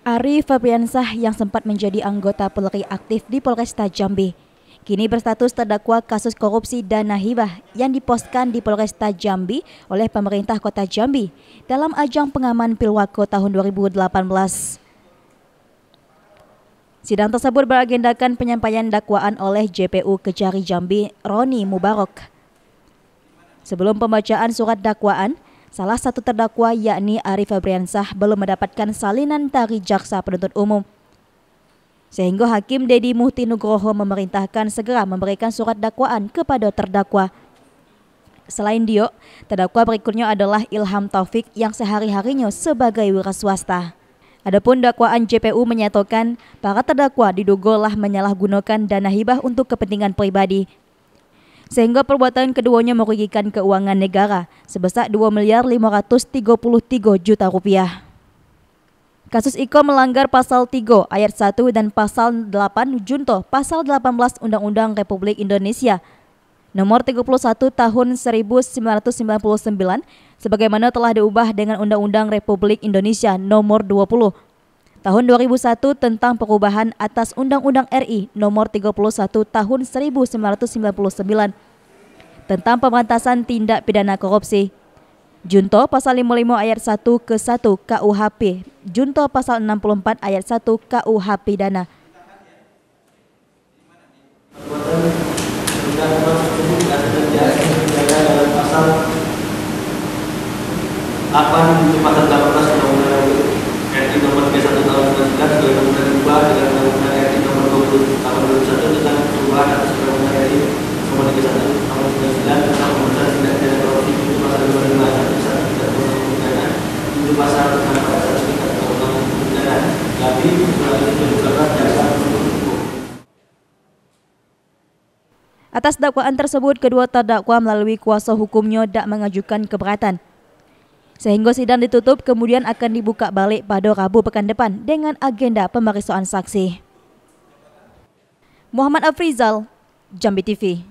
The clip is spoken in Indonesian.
Ari Fabiansah yang sempat menjadi anggota Polri aktif di Polresta Jambi. Kini berstatus terdakwa kasus korupsi dana hibah yang diposkan di Polresta Jambi oleh pemerintah kota Jambi dalam ajang pengaman Pilwako tahun 2018. Sidang tersebut beragendakan penyampaian dakwaan oleh JPU Kejari Jambi Roni Mubarok. Sebelum pembacaan surat dakwaan, Salah satu terdakwa yakni Arif Febriansah belum mendapatkan salinan dari jaksa penuntut umum. Sehingga Hakim Dedi Muhti Nugroho memerintahkan segera memberikan surat dakwaan kepada terdakwa. Selain Dio, terdakwa berikutnya adalah Ilham Taufik yang sehari-harinya sebagai wira swasta. Adapun dakwaan JPU menyatakan para terdakwa diduga lah menyalahgunakan dana hibah untuk kepentingan pribadi sehingga perbuatan keduanya merugikan keuangan negara sebesar 2 miliar 533 juta rupiah. Kasus Iko melanggar pasal 3 ayat 1 dan pasal 8 junto pasal 18 Undang-Undang Republik Indonesia nomor 31 tahun 1999 sebagaimana telah diubah dengan Undang-Undang Republik Indonesia nomor 20 tahun 2001 tentang perubahan atas Undang-Undang RI Nomor 31 Tahun 1999 tentang pemantasan tindak pidana korupsi. Junto pasal 55 ayat 1 ke 1 KUHP, junto pasal 64 ayat 1 KUHP pidana. Apa yang Kan Atas dakwaan tersebut, kedua terdakwa melalui kuasa hukumnya tidak mengajukan keberatan. Sehingga sidang ditutup kemudian akan dibuka balik pada Rabu pekan depan dengan agenda pemeriksaan saksi. Muhammad Afrizal, Jambi TV.